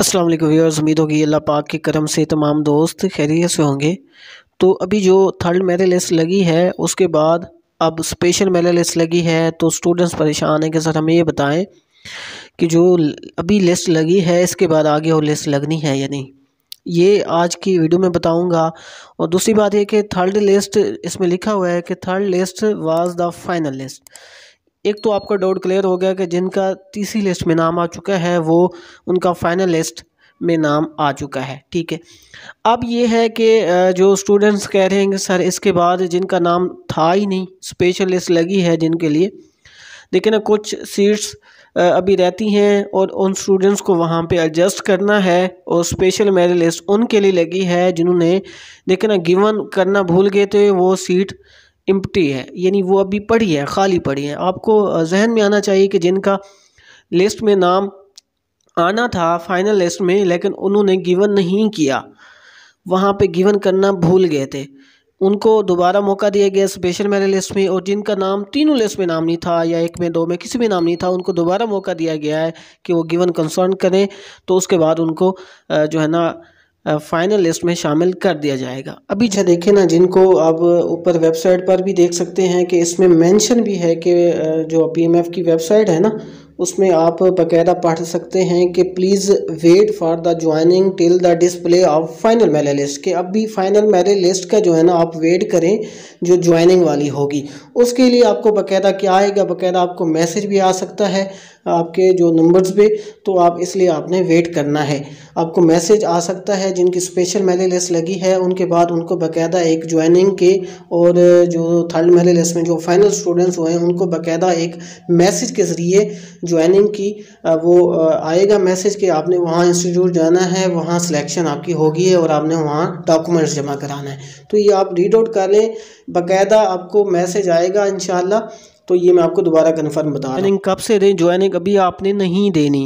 असलम व्यवर्स उम्मीद होगी अल्लाह पाक के करम से तमाम दोस्त खैरियत से होंगे तो अभी जो थर्ड मेरे लिस्ट लगी है उसके बाद अब स्पेशल मेरे लिस्ट लगी है तो स्टूडेंट्स परेशान हैं कि सर हमें ये बताएं कि जो अभी लिस्ट लगी है इसके बाद आगे वो लिस्ट लगनी है या नहीं ये आज की वीडियो में बताऊंगा और दूसरी बात ये कि थर्ड लिस्ट इसमें लिखा हुआ है कि third list was the final list एक तो आपका डाउट क्लियर हो गया कि जिनका तीसरी लिस्ट में नाम आ चुका है वो उनका फाइनल लिस्ट में नाम आ चुका है ठीक है अब ये है कि जो स्टूडेंट्स कह रहे हैं कि सर इसके बाद जिनका नाम था ही नहीं स्पेशल लिस्ट लगी है जिनके लिए देखिए ना कुछ सीट्स अभी रहती हैं और उन स्टूडेंट्स को वहाँ पे एडजस्ट करना है और स्पेशल मेरी लिस्ट उनके लिए लगी है जिन्होंने देखे ना गिवन करना भूल गए थे वो सीट इम्पटी है यानी वो अभी पड़ी है खाली पड़ी है आपको जहन में आना चाहिए कि जिनका लिस्ट में नाम आना था फाइनल लिस्ट में लेकिन उन्होंने गिवन नहीं किया वहाँ पे गिवन करना भूल गए थे उनको दोबारा मौका दिया गया स्पेशल मेरे लिस्ट में और जिनका नाम तीनों लिस्ट में नाम नहीं था या एक में दो में किसी में नाम नहीं था उनको दोबारा मौका दिया गया है कि वो गिवन कंसर्न करें तो उसके बाद उनको जो है ना फाइनल लिस्ट में शामिल कर दिया जाएगा अभी जो देखें ना जिनको आप ऊपर वेबसाइट पर भी देख सकते हैं कि इसमें मेंशन भी है कि जो पीएमएफ की वेबसाइट है ना उसमें आप बकायदा पढ़ सकते हैं कि please wait for the joining till the display of final मेले लिस्ट के अब भी फाइनल मेरे लिस्ट का जो है ना आप वेट करें जो ज्वाइनिंग वाली होगी उसके लिए आपको बकायदा क्या आएगा बकायदा आपको मैसेज भी आ सकता है आपके जो नंबर्स पे तो आप इसलिए आपने वेट करना है आपको मैसेज आ सकता है जिनकी स्पेशल मेरे लिस्ट लगी है उनके बाद उनको बकायदा एक ज्वाइनिंग के और जो थर्ड मेले लिस्ट में जो फाइनल स्टूडेंट्स हुए हैं उनको बकायदा एक मैसेज के ज़रिए ज्वाइनिंग की वो आएगा मैसेज कि आपने वहाँ इंस्टीट्यूट जाना है वहाँ सिलेक्शन आपकी होगी है और आपने वहाँ डॉक्यूमेंट्स जमा कराना है तो ये आप रीड आउट कर लें बाकायदा आपको मैसेज आएगा इन तो ये मैं आपको दोबारा कन्फर्म बता ज्वाइनिंग कब से दें ज्वाइनिंग अभी आपने नहीं देनी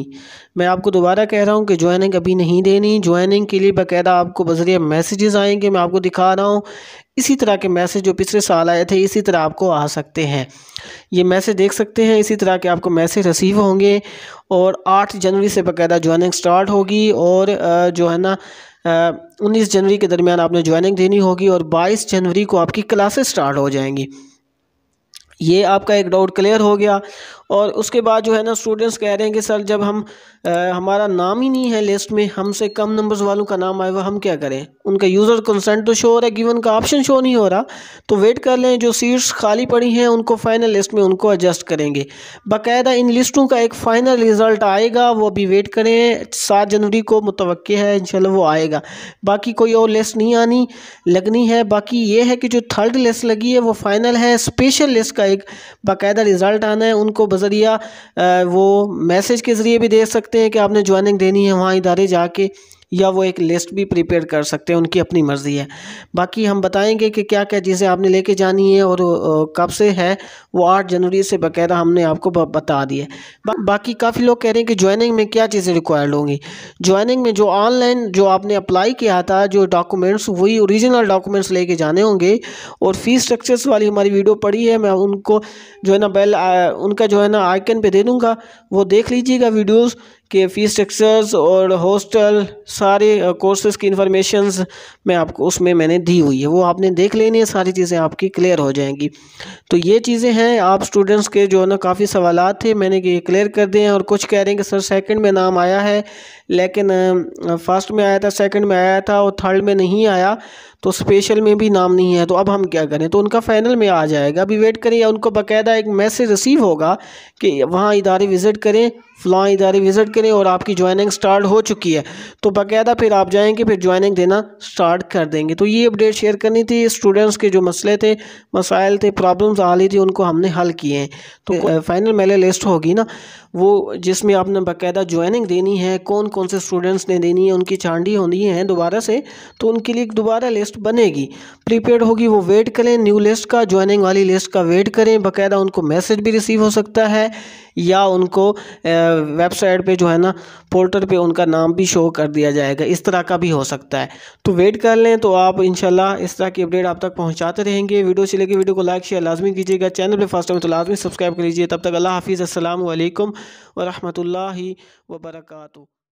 मैं आपको दोबारा कह रहा हूँ कि ज्वाइनिंग अभी नहीं देनी ज्वाइनिंग के लिए बाकायदा आपको बजरिया मैसेजेस आएंगे मैं आपको दिखा रहा हूँ इसी तरह के मैसेज जो पिछले साल आए थे इसी तरह आपको आ सकते हैं ये मैसेज देख सकते हैं इसी तरह के आपको मैसेज रिसीव होंगे और 8 जनवरी से बाकायदा ज्वाइनिंग स्टार्ट होगी और जो है ना उन्नीस जनवरी के दरमियान आपने ज्वाइनिंग देनी होगी और बाईस जनवरी को आपकी क्लासेस स्टार्ट हो जाएंगी ये आपका एक डाउट क्लियर हो गया और उसके बाद जो है ना स्टूडेंट्स कह रहे हैं कि सर जब हम आ, हमारा नाम ही नहीं है लिस्ट में हमसे कम नंबर्स वालों का नाम आए हुआ हम क्या करें उनका यूज़र कंसेंट तो शो हो रहा है गिवन का ऑप्शन शो नहीं हो रहा तो वेट कर लें जो सीट्स खाली पड़ी हैं उनको फ़ाइनल लिस्ट में उनको एडजस्ट करेंगे बाकायदा इन लिस्टों का एक फ़ाइनल रिज़ल्ट आएगा वो अभी वेट करें सात जनवरी को मुतव है इन वो आएगा बाकी कोई और लिस्ट नहीं आनी लगनी है बाकी ये है कि जो थर्ड लिस्ट लगी है वो फ़ाइनल है स्पेशल लिस्ट का एक बाकायदा रिज़ल्ट आना है उनको ज़रिया वो मैसेज के ज़रिए भी देख सकते हैं कि आपने ज्वाइनिंग देनी है वहाँ इदारे जाके या वो एक लिस्ट भी प्रिपेयर कर सकते हैं उनकी अपनी मर्ज़ी है बाकी हम बताएंगे कि क्या क्या चीज़ें आपने लेके जानी है और कब से है वो आठ जनवरी से बकायदा हमने आपको बता दिया है बा, बाकी काफ़ी लोग कह रहे हैं कि ज्वाइनिंग में क्या चीज़ें रिक्वायर्ड होंगी ज्वाइनिंग में जो ऑनलाइन जो आपने अप्लाई किया था जो डॉक्यूमेंट्स वही औरिजिनल डॉक्यूमेंट्स लेके जाने होंगे और फीस स्ट्रक्चर्स वाली हमारी वीडियो पड़ी है मैं उनको जो है ना बेल आ, उनका जो है ना आइकन पर दे दूँगा वो देख लीजिएगा वीडियोज के फ़ी स्ट्रक्चर्स और हॉस्टल सारे कोर्सेज़ की इन्फॉर्मेशन मैं आपको उसमें मैंने दी हुई है वो आपने देख लेनी है सारी चीज़ें आपकी क्लियर हो जाएंगी तो ये चीज़ें हैं आप स्टूडेंट्स के जो है ना काफ़ी सवाल थे मैंने ये क्लियर कर दिए हैं और कुछ कह रहे हैं कि सर सेकंड में नाम आया है लेकिन फर्स्ट में आया था सेकेंड में आया था और थर्ड में नहीं आया तो स्पेशल में भी नाम नहीं है तो अब हम क्या करें तो उनका फाइनल में आ जाएगा अभी वेट करें या उनको बाकायदा एक मैसेज रिसीव होगा कि वहाँ इदारे विज़िट करें फ़लाँ इदारे विज़िट करें करें और आपकी ज्वाइनिंग स्टार्ट हो चुकी है तो बाकायदा फिर आप जाएंगे फिर ज्वाइनिंग देना स्टार्ट कर देंगे तो ये अपडेट शेयर करनी थी स्टूडेंट्स के जो मसले थे मसाइल थे प्रॉब्लम्स आ रही थी उनको हमने हल किए हैं तो फाइनल मेले लिस्ट होगी ना वो जिसमें आपने बाकायदा ज्वाइनिंग देनी है कौन कौन से स्टूडेंट्स ने देनी है उनकी छांडी होनी है दोबारा से तो उनके लिए दोबारा लिस्ट बनेगी प्रीपेड होगी वो वेट करें न्यू लिस्ट का ज्वाइनिंग वाली लिस्ट का वेट करें बाकायदा उनको मैसेज भी रिसीव हो सकता है या उनको वेबसाइट पे जो है ना पोर्टल पे उनका नाम भी शो कर दिया जाएगा इस तरह का भी हो सकता है तो वेट कर लें तो आप इंशाल्लाह इस तरह की अपडेट आप तक पहुंचाते रहेंगे वीडियो से लेकर वीडियो को लाइक शेयर लाजमी कीजिएगा चैनल पे फर्स्ट टाइम तो लाजमी सब्सक्राइब कर लीजिए तब तक अल्लाह हाफिज़ असलम वरहमतुल्लाहि वबरकातुहू